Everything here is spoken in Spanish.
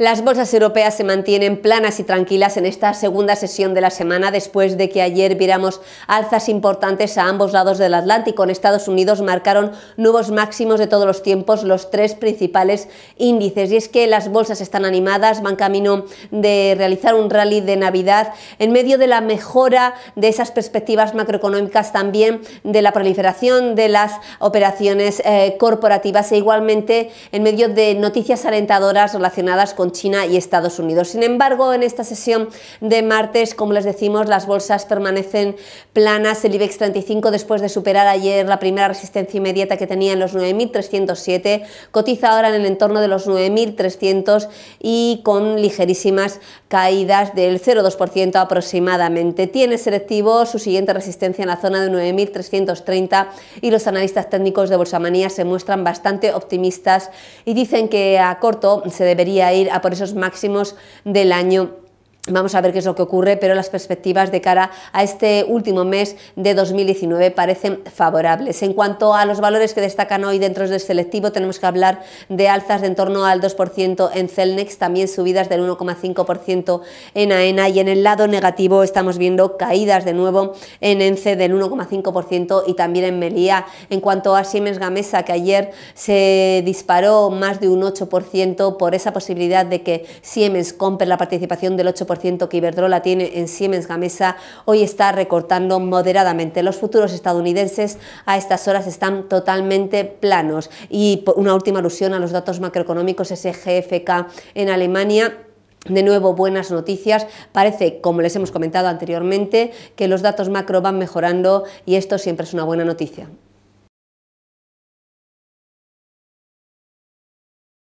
Las bolsas europeas se mantienen planas y tranquilas en esta segunda sesión de la semana después de que ayer viéramos alzas importantes a ambos lados del Atlántico. En Estados Unidos marcaron nuevos máximos de todos los tiempos los tres principales índices y es que las bolsas están animadas, van camino de realizar un rally de Navidad en medio de la mejora de esas perspectivas macroeconómicas también de la proliferación de las operaciones eh, corporativas e igualmente en medio de noticias alentadoras relacionadas con China y Estados Unidos. Sin embargo, en esta sesión de martes, como les decimos, las bolsas permanecen planas. El IBEX 35, después de superar ayer la primera resistencia inmediata que tenía en los 9.307, cotiza ahora en el entorno de los 9.300 y con ligerísimas caídas del 0,2% aproximadamente. Tiene selectivo su siguiente resistencia en la zona de 9.330 y los analistas técnicos de Bolsamanía se muestran bastante optimistas y dicen que a corto se debería ir a por esos máximos del año Vamos a ver qué es lo que ocurre, pero las perspectivas de cara a este último mes de 2019 parecen favorables. En cuanto a los valores que destacan hoy dentro del este selectivo, tenemos que hablar de alzas de en torno al 2% en Celnex, también subidas del 1,5% en AENA y en el lado negativo estamos viendo caídas de nuevo en ENCE del 1,5% y también en Melía. En cuanto a Siemens Gamesa, que ayer se disparó más de un 8% por esa posibilidad de que Siemens compre la participación del 8% que Iberdrola tiene en Siemens Gamesa hoy está recortando moderadamente. Los futuros estadounidenses a estas horas están totalmente planos. Y una última alusión a los datos macroeconómicos, SGFK en Alemania. De nuevo, buenas noticias. Parece, como les hemos comentado anteriormente, que los datos macro van mejorando y esto siempre es una buena noticia.